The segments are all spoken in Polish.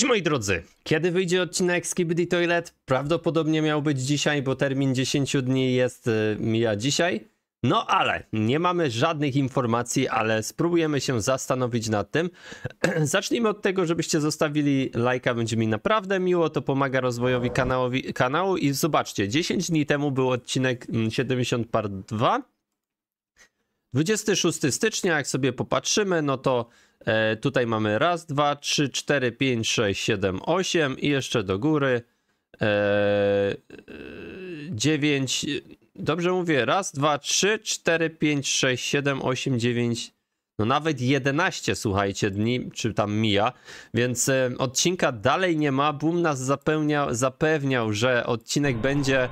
Cześć moi drodzy, kiedy wyjdzie odcinek Skibidi Toilet? Prawdopodobnie miał być dzisiaj, bo termin 10 dni jest y, mija dzisiaj. No ale nie mamy żadnych informacji, ale spróbujemy się zastanowić nad tym. Zacznijmy od tego, żebyście zostawili lajka, będzie mi naprawdę miło, to pomaga rozwojowi kanałowi, kanału i zobaczcie, 10 dni temu był odcinek 70 part 2 26 stycznia, jak sobie popatrzymy, no to e, tutaj mamy raz, dwa, trzy, cztery, pięć, sześć, siedem, osiem i jeszcze do góry e, 9. E, Dobrze mówię, raz, dwa, trzy, cztery, pięć, sześć, siedem, osiem, dziewięć. No nawet 11, słuchajcie, dni, czy tam mija, więc e, odcinka dalej nie ma. Boom nas zapewniał, że odcinek będzie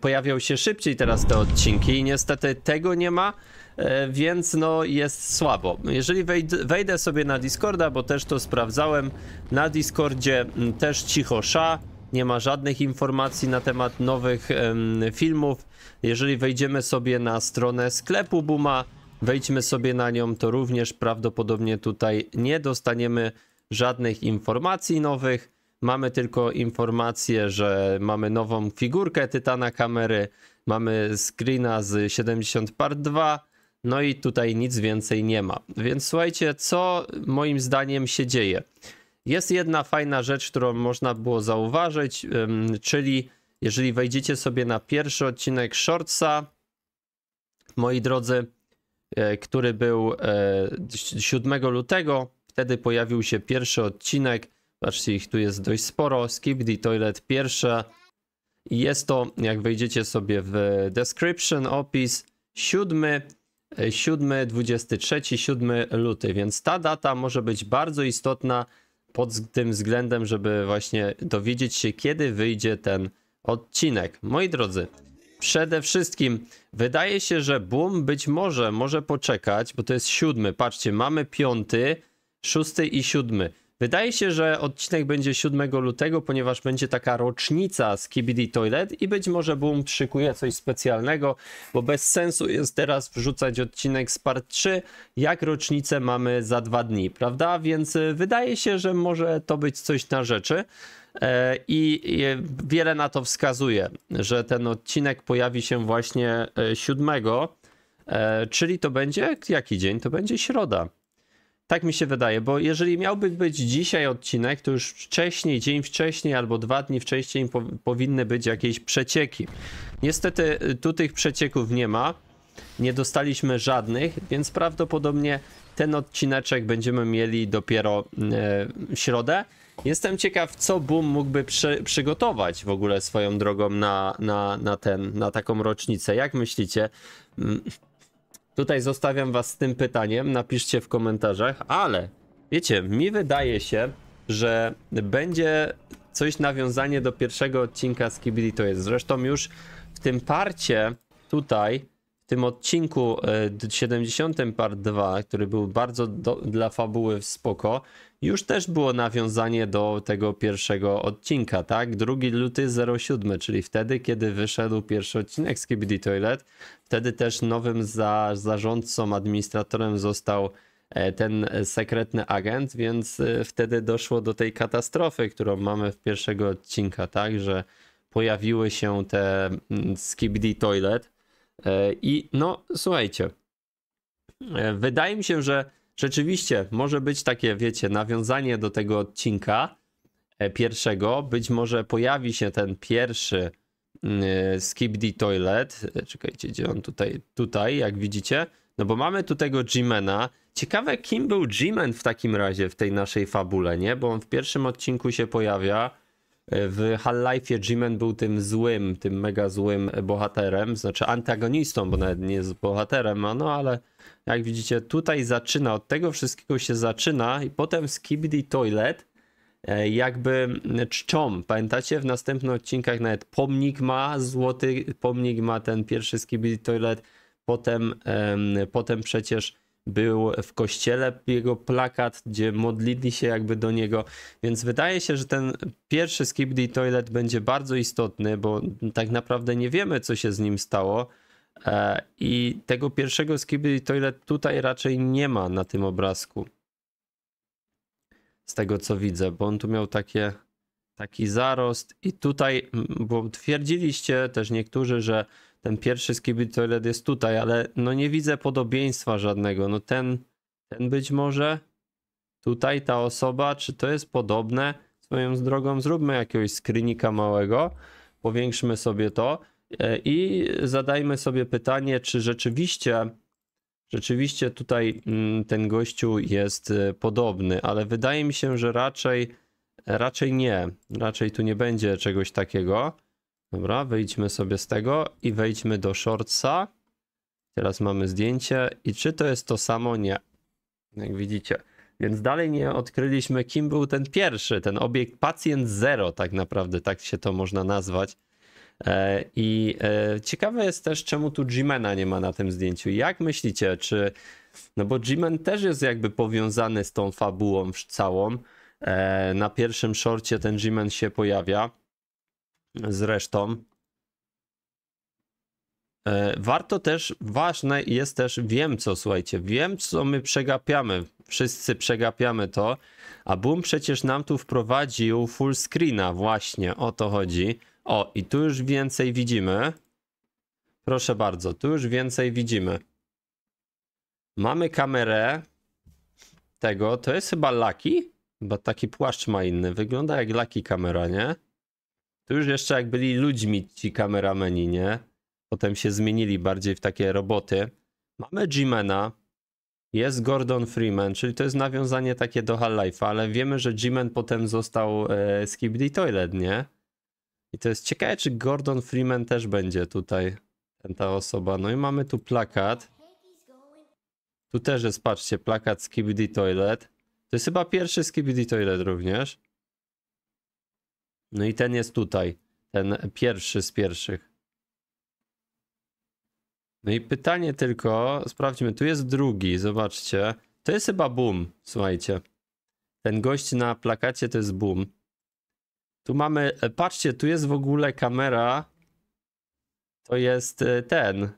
pojawią się szybciej teraz te odcinki i niestety tego nie ma, e, więc no jest słabo. Jeżeli wejdę sobie na Discorda, bo też to sprawdzałem, na Discordzie też cicho sza, nie ma żadnych informacji na temat nowych filmów. Jeżeli wejdziemy sobie na stronę sklepu Buma, wejdźmy sobie na nią, to również prawdopodobnie tutaj nie dostaniemy żadnych informacji nowych. Mamy tylko informację, że mamy nową figurkę Tytana kamery, mamy screena z 70 part 2, no i tutaj nic więcej nie ma. Więc słuchajcie, co moim zdaniem się dzieje? Jest jedna fajna rzecz, którą można było zauważyć, czyli jeżeli wejdziecie sobie na pierwszy odcinek Shortsa, moi drodzy, e, który był 7 e, lutego, wtedy pojawił się pierwszy odcinek Patrzcie, ich tu jest dość sporo. Skip the toilet pierwsza. Jest to, jak wejdziecie sobie w description, opis 7, 7, 23, 7 luty, więc ta data może być bardzo istotna pod tym względem, żeby właśnie dowiedzieć się, kiedy wyjdzie ten odcinek. Moi drodzy, przede wszystkim wydaje się, że boom być może może poczekać, bo to jest 7. Patrzcie, mamy piąty, szósty i 7. Wydaje się, że odcinek będzie 7 lutego, ponieważ będzie taka rocznica z KBD Toilet i być może Boom szykuje coś specjalnego, bo bez sensu jest teraz wrzucać odcinek z part 3, jak rocznicę mamy za dwa dni, prawda? Więc y, wydaje się, że może to być coś na rzeczy. E, I wiele na to wskazuje, że ten odcinek pojawi się właśnie 7, e, e, czyli to będzie jaki dzień? To będzie środa. Tak mi się wydaje, bo jeżeli miałby być dzisiaj odcinek, to już wcześniej, dzień wcześniej albo dwa dni wcześniej po powinny być jakieś przecieki. Niestety y, tu tych przecieków nie ma, nie dostaliśmy żadnych, więc prawdopodobnie ten odcineczek będziemy mieli dopiero e, y, w środę. Jestem ciekaw, co Boom mógłby przy, przygotować w ogóle swoją drogą na, na, na, ten, na taką rocznicę. Jak myślicie? Mm. Tutaj zostawiam was z tym pytaniem, napiszcie w komentarzach, ale wiecie, mi wydaje się, że będzie coś nawiązanie do pierwszego odcinka z Kibili to jest. Zresztą już w tym parcie tutaj w tym odcinku 70 e, part 2, który był bardzo do, dla fabuły spoko, już też było nawiązanie do tego pierwszego odcinka, tak? 2 luty 07, czyli wtedy, kiedy wyszedł pierwszy odcinek z Toilet, wtedy też nowym za, zarządcą, administratorem został e, ten sekretny agent, więc e, wtedy doszło do tej katastrofy, którą mamy w pierwszego odcinka, tak? Że pojawiły się te mm, Skibidi Toilet, E, I no, słuchajcie, e, wydaje mi się, że rzeczywiście może być takie, wiecie, nawiązanie do tego odcinka e, pierwszego. Być może pojawi się ten pierwszy mm, Skip the Toilet. Czekajcie, gdzie on tutaj, tutaj, jak widzicie. No bo mamy tu tego Jimena. Ciekawe, kim był Jimen w takim razie w tej naszej fabule, nie? Bo on w pierwszym odcinku się pojawia. W Half-Life'ie Jimen był tym złym, tym mega złym bohaterem, znaczy antagonistą, bo nawet nie jest bohaterem, no ale jak widzicie tutaj zaczyna, od tego wszystkiego się zaczyna i potem Skibidi Toilet e, jakby czczą, pamiętacie? W następnych odcinkach nawet pomnik ma, złoty pomnik ma ten pierwszy Skibidi Toilet, potem, um, potem przecież był w kościele jego plakat, gdzie modlili się jakby do niego, więc wydaje się, że ten pierwszy Skip the Toilet będzie bardzo istotny, bo tak naprawdę nie wiemy, co się z nim stało. E, I tego pierwszego Skip the Toilet tutaj raczej nie ma na tym obrazku. Z tego co widzę, bo on tu miał takie taki zarost. I tutaj, bo twierdziliście też niektórzy, że ten pierwszy toilet jest tutaj, ale no nie widzę podobieństwa żadnego. No ten, ten być może, tutaj ta osoba, czy to jest podobne? Swoją drogą zróbmy jakiegoś skrynika małego, powiększmy sobie to e, i zadajmy sobie pytanie, czy rzeczywiście rzeczywiście tutaj mm, ten gościu jest e, podobny, ale wydaje mi się, że raczej Raczej nie, raczej tu nie będzie czegoś takiego. Dobra, wyjdźmy sobie z tego i wejdźmy do shortsa. Teraz mamy zdjęcie i czy to jest to samo? Nie. Jak widzicie. Więc dalej nie odkryliśmy, kim był ten pierwszy, ten obiekt pacjent zero, tak naprawdę, tak się to można nazwać. E, I e, ciekawe jest też, czemu tu Jimena nie ma na tym zdjęciu. Jak myślicie, czy. No bo Jimen też jest jakby powiązany z tą fabułą całą. E, na pierwszym shorcie ten G-Man się pojawia. Zresztą. E, warto też, ważne jest też, wiem co, słuchajcie, wiem co my przegapiamy, wszyscy przegapiamy to, a Boom przecież nam tu wprowadził full screena, właśnie o to chodzi. O, i tu już więcej widzimy. Proszę bardzo, tu już więcej widzimy. Mamy kamerę tego, to jest chyba Lucky? Bo taki płaszcz ma inny. Wygląda jak laki kamera, nie? Tu już jeszcze jak byli ludźmi ci kamerameni, nie? Potem się zmienili bardziej w takie roboty. Mamy Jimena. Jest Gordon Freeman, czyli to jest nawiązanie takie do half Life'a, ale wiemy, że Jimen potem został e, Skibidi Toilet, nie? I to jest ciekawe, czy Gordon Freeman też będzie tutaj, ten, ta osoba. No i mamy tu plakat. Tu też jest, patrzcie, plakat Skibidi Toilet. To jest chyba pierwszy Skibidi Toilet również. No i ten jest tutaj. Ten pierwszy z pierwszych. No i pytanie tylko, sprawdźmy, tu jest drugi, zobaczcie. To jest chyba boom, słuchajcie. Ten gość na plakacie to jest boom. Tu mamy, e, patrzcie, tu jest w ogóle kamera. To jest e, ten.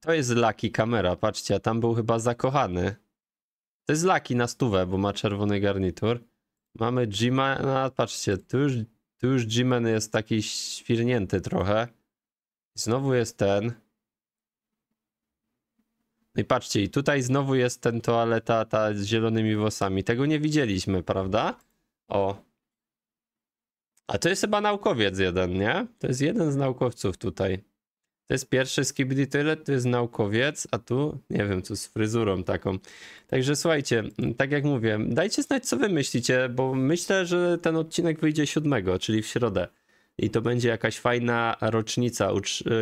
To jest Lucky kamera, patrzcie, a tam był chyba zakochany. To jest Laki na stówę, bo ma czerwony garnitur. Mamy G-Mana, no, patrzcie, tu już, tu już G-Man jest taki świrnięty trochę. Znowu jest ten. No i patrzcie, i tutaj znowu jest ten toaleta ta z zielonymi włosami. Tego nie widzieliśmy, prawda? O. A to jest chyba naukowiec jeden, nie? To jest jeden z naukowców tutaj. To jest pierwszy Skibidi Tyle, to jest naukowiec, a tu nie wiem co z fryzurą taką. Także słuchajcie, tak jak mówię, dajcie znać co wy myślicie, bo myślę, że ten odcinek wyjdzie 7, czyli w środę. I to będzie jakaś fajna rocznica,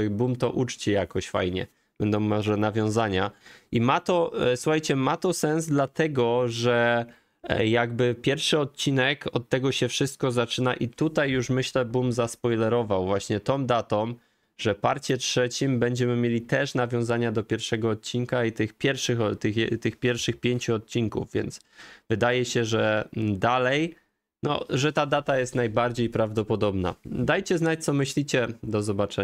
y, boom to uczcie jakoś fajnie. Będą może nawiązania. I ma to, y, słuchajcie, ma to sens dlatego, że e, jakby pierwszy odcinek, od tego się wszystko zaczyna i tutaj już myślę, boom zaspoilerował właśnie tą datą, że parcie trzecim będziemy mieli też nawiązania do pierwszego odcinka i tych pierwszych, tych, tych pierwszych pięciu odcinków, więc wydaje się, że mm, dalej, no, że ta data jest najbardziej prawdopodobna. Dajcie znać, co myślicie. Do zobaczenia.